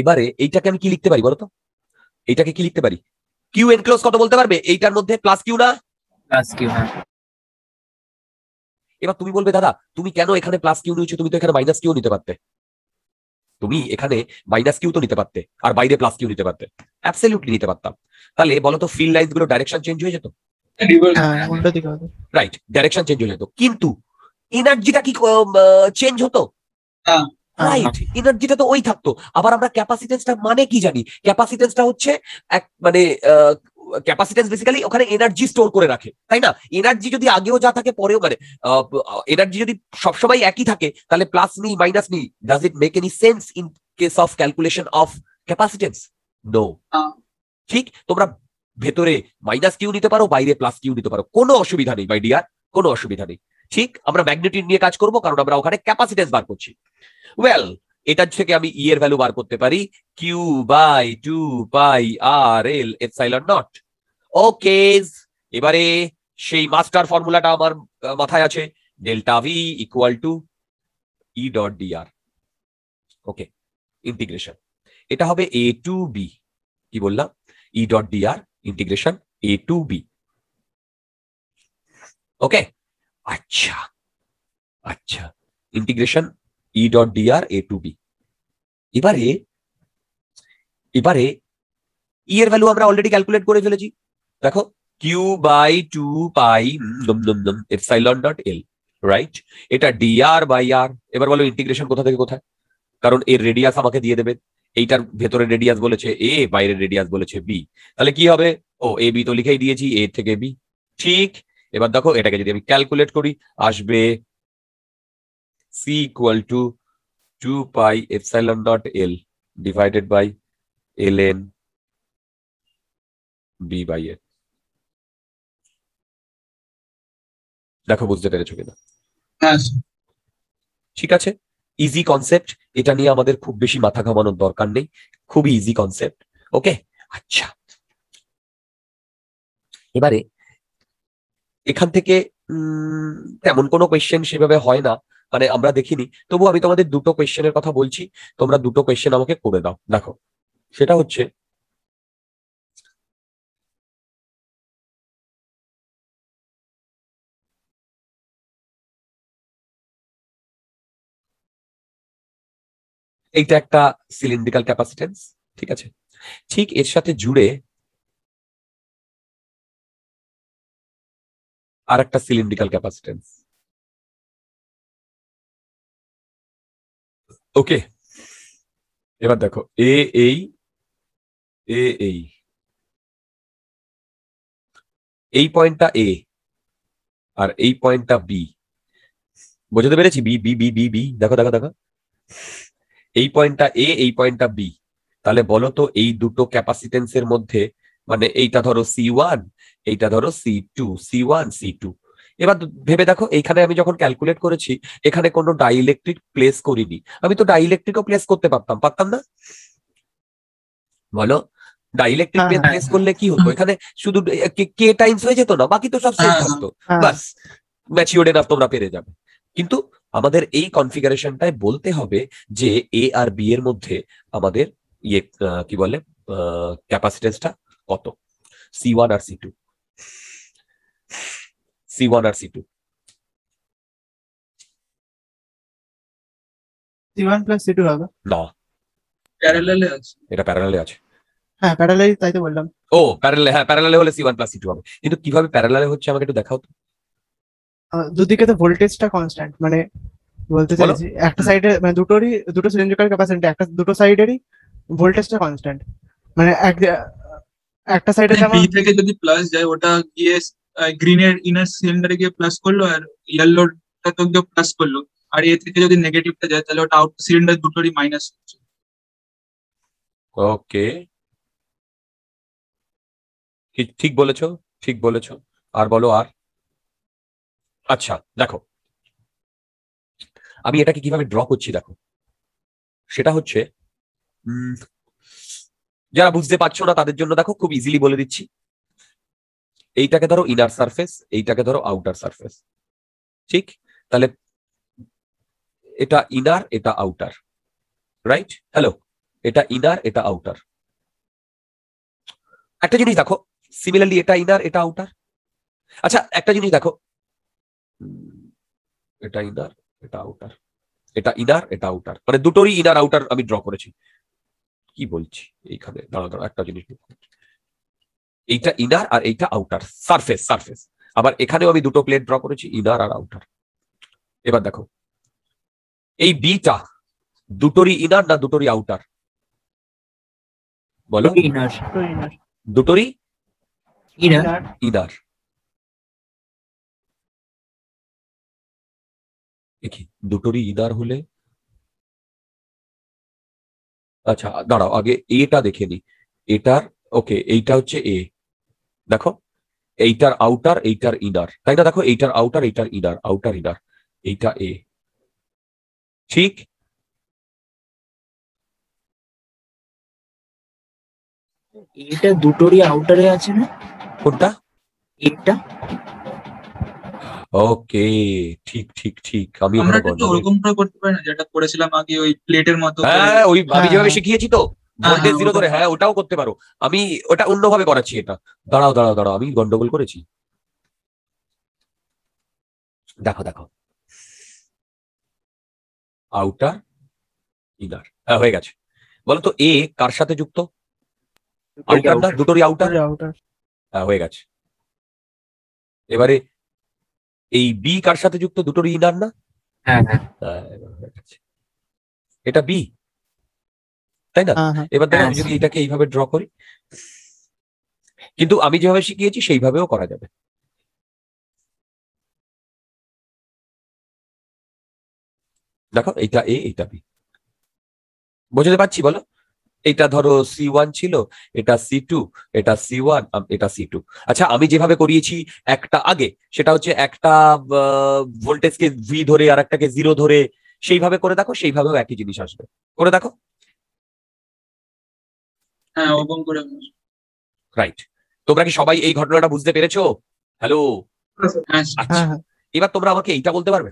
এবারে এইটাকে আমি কি লিখতে পারি বলো তো এইটাকে কি লিখতে পারি কিউ এনক্লোজ কত বলতে পারবে এইটার মধ্যে প্লাস কিউ না প্লাস কিউ না এবার তুমি বলবে দাদা তুমি কেন এখানে প্লাস কিউ নিয়েছো তুমি তো এখানে মাইনাস কিউ নিতে পারতে তুমি এখানে মাইনাস কিউ তো নিতে পারতে আর বাইরে প্লাস কিউ নিতে পারতে অ্যাবসলিউটলি নিতে পারতাম তাহলে বলতো ফিল্ড লাইন গুলো ডাইরেকশন চেঞ্জ হয়ে যেত রাইট ডাইরেকশন চেঞ্জ হয়ে যেত কিন্তু এনার্জিটা কি চেঞ্জ হতো রাইট হ্যাঁ। এনার্জিটা তো ওই থাকতো আবার আমরা ক্যাপাসিটেন্সটা মানে কি জানি ক্যাপাসিটেন্সটা হচ্ছে এক মানে ক্যাপাসিটেন্স বেসিক্যালি ওখানে এনার্জি স্টোর করে রাখে তাই না এনার্জি যদি আগেও যা থাকে পরেও মানে এনার্জি যদি সবসময় একই থাকে তাহলে প্লাস নি মাইনাস নি does it make any sense in case of calculation of capacitance no ঠিক তোমরা ভেতরে মাইনাস কিউ নিতে পারো বাইরে প্লাস কিউ নিতে পারো কোনো অসুবিধা নেই মাই ডিয়ার কোনো অসুবিধা নেই ঠিক আমরা ম্যাগনেটিক নিয়ে কাজ করব কারণ আমরা ওখানে ক্যাপাসিটেন্স বার করছি ওয়েল এটার থেকে আমি ই e এর ভ্যালু বার করতে পারি Q by two by R L epsilon nought okay এবারে সেই মাস্টার ফর্মুলাটা আমার মাথায় আছে delta V equal to E dot D R okay integration এটা হবে এ টু বি কি বললাম E dot D R integration A to B okay আচ্ছা আচ্ছা integration E dot D R A to B এবারে এবারে ই e এর value আমরা অলরেডি ক্যালকুলেট করে ফেলেছি দেখো কিউ বাই টু পাই দম এপসাইলন ডট এল রাইট এটা ডিআর বাই আর এবার বলো ইন্টিগ্রেশন কোথা থেকে কোথায় কারণ এর রেডিয়াস আমাকে দিয়ে দেবে এইটার ভেতরে রেডিয়াস বলেছে এ বাইরের রেডিয়াস বলেছে বি তাহলে কি হবে ও এ বি তো লিখেই দিয়েছি এ থেকে বি ঠিক এবার দেখো এটাকে যদি আমি ক্যালকুলেট করি আসবে C equal to two pi epsilon dot L divided by L N B by A দেখো বুঝতে পেরেছো কিনা হ্যাঁ, ঠিক আছে ইজি কনসেপ্ট এটা নিয়ে আমাদের খুব বেশি মাথা ঘামানোর দরকার নেই খুবই ইজি কনসেপ্ট ওকে আচ্ছা এবারে এখান থেকে তেমন কোনো কোয়েশ্চেন সেভাবে হয় না মানে আমরা দেখিনি তবু আমি তোমাদের দুটো কোয়েশ্চেনের কথা বলছি তোমরা দুটো কোয়েশ্চেন আমাকে করে দাও দেখো সেটা হচ্ছে এইটা একটা সিলিন্ড্রিক্যাল ক্যাপাসিটেন্স ঠিক আছে ঠিক এর সাথে জুড়ে আর একটা সিলিন্ড্রিক্যাল ক্যাপাসিটেন্স ওকে এবার দেখো এ এই এ এই এই পয়েন্টটা এ আর এই পয়েন্টটা বি বুঝাতে পেরেছি B B B B B দেখো দেখো দেখো এই পয়েন্টটা এ এই পয়েন্টটা বি তাহলে বলো তো এই দুটো এর মধ্যে মানে এইটা ধরো সি ওয়ান এইটা ধরো C two C one C two এবার ভেবে দেখো এইখানে আমি যখন ক্যালকুলেট করেছি এখানে কোনো ডাইলেকট্রিক প্লেস করিনি আমি তো ও প্লেস করতে পারতাম পারতাম না বলো ডাইলেকট্রিক হ্যাঁ, হ্যাঁ। প্লেস করলে কি হতো এখানে শুধু কে টাইমস হয়ে যেত না বাকি তো সব সেম হ্যাঁ, থাকতো বাস ম্যাচিওর্ড এনাফ তোমরা পেরে যাবে কিন্তু আমাদের এই কনফিগারেশনটায় বলতে হবে যে এ আর বি এর মধ্যে আমাদের ইয়ে কি বলে ক্যাপাসিটেন্সটা কত সি ওয়ান আর সি টু সি ওয়ান আর C two C1 plus C2 হবে না প্যারালালে আছে এটা প্যারালালে আছে হ্যাঁ প্যারালালে তাই তো বললাম ও প্যারালালে হ্যাঁ প্যারালালে হলে C1 প্লাস C2 হবে কিন্তু কিভাবে প্যারালালে হচ্ছে আমাকে একটু দেখাও তো দুদিকে তো ভোল্টেজটা কনস্ট্যান্ট মানে বলতে চাইছি একটা সাইডে মানে দুটোরই দুটো সিলিন্ড্রিক্যাল ক্যাপাসিটি একটা দুটো সাইডেরই ভোল্টেজটা কনস্ট্যান্ট মানে এক একটা সাইডে মানে যেমন বি থেকে যদি প্লাস যায় ওটা গিয়ে গ্রিনের ইনার সিলিন্ডারে গিয়ে প্লাস করলো আর ইয়েলোটা তো গিয়ে প্লাস করলো আর এ থেকে যদি নেগেটিভটা যায় তাহলে ওটা আউট সিলিন্ডার দুটোরই মাইনাস হচ্ছে ওকে ঠিক বলেছো ঠিক বলেছো আর বলো আর আচ্ছা দেখো আমি এটাকে কিভাবে ড্র করছি দেখো সেটা হচ্ছে যারা বুঝতে পারছো না তাদের জন্য দেখো খুব ইজিলি বলে দিচ্ছি এইটাকে ধরো ইনার সারফেস এইটাকে ধরো আউটার সারফেস ঠিক তাহলে এটা ইনার এটা আউটার রাইট হ্যালো এটা ইনার এটা আউটার একটা জিনিস দেখো সিমিলারলি এটা ইনার এটা আউটার আচ্ছা একটা জিনিস দেখো এটা ইদার এটা আউটার এটা ইদার এটা আউটার মানে দুটোরই ইদার আউটার আমি ড্র করেছি কি বলছি এইখানে দাঁড়া দাঁড়া একটা জিনিস এইটা ইনার আর এইটা আউটার সারফেস সারফেস আবার এখানেও আমি দুটো প্লেট ড্র করেছি ইনার আর আউটার এবার দেখো এই বিটা দুটোরই ইনার না দুটোরই আউটার বলো ইনার দুটোরই ইনার ইনার দেখি দুটোরই ইদার হলে আচ্ছা দাঁড়াও আগে এটা দেখে নি এটার ওকে এইটা হচ্ছে এ দেখো এইটার আউটার এইটার ইডার তাই না দেখো এইটার আউটার এইটার ইডার আউটার ইডার এইটা এ ঠিক এটা দুটোরই আউটারে আছে না কোনটা এটা ওকে ঠিক ঠিক ঠিক আমি আমরা কিন্তু ওরকম করে করতে পারি না যেটা করেছিলাম আগে ওই প্লেটের মতো হ্যাঁ ওই আমি হ্যাঁ। যেভাবে শিখিয়েছি তো ভোল্টেজ জিরো করে হ্যাঁ ওটাও করতে পারো আমি ওটা অন্যভাবে করাচ্ছি এটা দাঁড়াও দাঁড়াও দাঁড়াও আমি গন্ডগোল করেছি দেখো দেখো আউটার হ্যাঁ, ইনার হয়ে গেছে বলো তো এ কার সাথে যুক্ত আউটার না আউটার আউটার হ্যাঁ হয়ে গেছে এবারে এই বি কার সাথে যুক্ত দুটোর ইনার না হ্যাঁ, হ্যাঁ। এটা বি তাই না হ্যাঁ, এবার দেখো আমি যদি এটাকে এইভাবে ড্র করি কিন্তু আমি যেভাবে শিখিয়েছি সেইভাবেও করা যাবে দেখো এটা এ এটা বি বুঝতে পারছি বলো এটা ধরো সি ওয়ান ছিল এটা সি টু এটা সি ওয়ান এটা সি টু আচ্ছা আমি যেভাবে করিয়েছি একটা আগে সেটা হচ্ছে একটা ভোল্টেজকে ভি ধরে আর একটাকে জিরো ধরে সেইভাবে করে দেখো সেইভাবেও একই জিনিস আসবে করে দেখো হ্যাঁ রাইট তোমরা কি সবাই এই ঘটনাটা বুঝতে পেরেছো হ্যালো আচ্ছা, এবার তোমরা আমাকে এইটা বলতে পারবে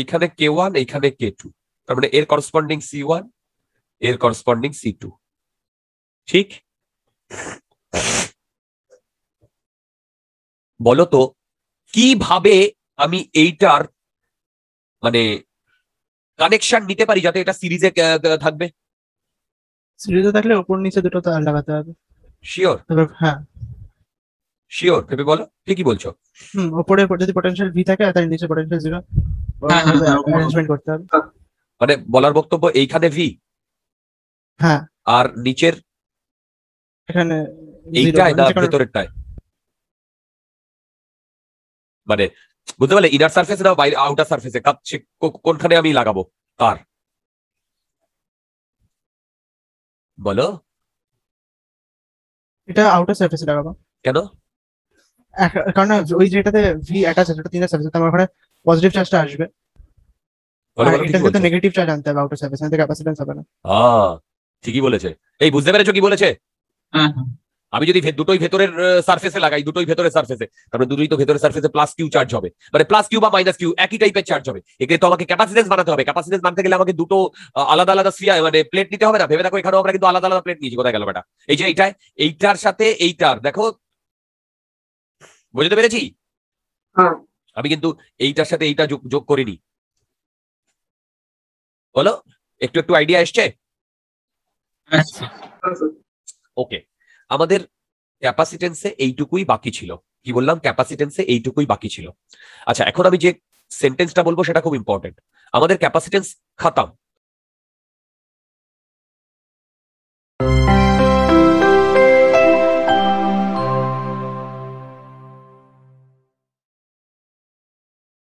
এইখানে কে ওয়ান এইখানে কে টু তার মানে এর করসপন্ডিং সি ওয়ান এর করসপন্ডিং সি টু ঠিক বলতো কিভাবে আমি এইটার মানে কানেকশন নিতে পারি যাতে এটা সিরিজে থাকবে সিরিজে থাকলে উপর নিচে দুটো তার লাগাতে হবে শিওর হ্যাঁ শিওর ভেবে বলো ঠিকই বলছো হুম উপরে যদি পটেনশিয়াল ভি থাকে তাহলে তার নিচে পটেনশিয়াল জিরো হ্যাঁ, হ্যাঁ, হ্যাঁ, মানে বলার বক্তব্য এইখানে ভি হ্যাঁ আর নিচের এখানে এইটাই না ভেতরেরটায় মানে বুঝতে পারলে ইনার সার্ফেসে না বাইরে আউটার সার্ফেসে কাছে কোনখানে আমি লাগাবো তার বলো এটা আউটার সার্ফেসে লাগাবো কেন কারণ ওই যেটাতে ভি অ্যাটাচ আছে তিনটা সার্ফেস আমার ওখানে পজিটিভ চার্জটা আসবে নেগেটিভ চার্জ আনতে হবে আউটার সার্ভিস না ক্যাপাসিট্যান্স হবে না হ্যাঁ ঠিকই বলেছে এই বুঝতে পেরেছো কি বলেছে হ্যাঁ, হ্যাঁ। আমি যদি দুটোই ভেতরের সার্ফেসে লাগাই দুটোই ভেতরের সার্ফেসে তারপরে দুটোই তো ভেতরের সার্ফেসে প্লাস কিউ চার্জ হবে মানে প্লাস কিউ বা মাইনাস কিউ একই টাইপের চার্জ হবে এক্ষেত্রে তো আমাকে ক্যাপাসিটেন্স বানাতে হবে ক্যাপাসিটেন্স বানাতে গেলে আমাকে দুটো আলাদা আলাদা সিয়া মানে প্লেট নিতে হবে না ভেবে দেখো এখানেও আমরা কিন্তু আলাদা আলাদা প্লেট নিয়েছি কোথায় গেল বেটা এই যে এইটা এইটার সাথে এইটার দেখো বুঝতে পেরেছি হ্যাঁ। আমি কিন্তু এইটার সাথে এইটা যোগ করিনি বলো একটু একটু আইডিয়া এসছে ওকে আমাদের ক্যাপাসিটেন্সে এইটুকুই বাকি ছিল কি বললাম ক্যাপাসিটেন্সে এইটুকুই বাকি ছিল আচ্ছা এখন আমি যে সেন্টেন্সটা বলবো সেটা খুব ইম্পর্টেন্ট আমাদের ক্যাপাসিটেন্স খাতাম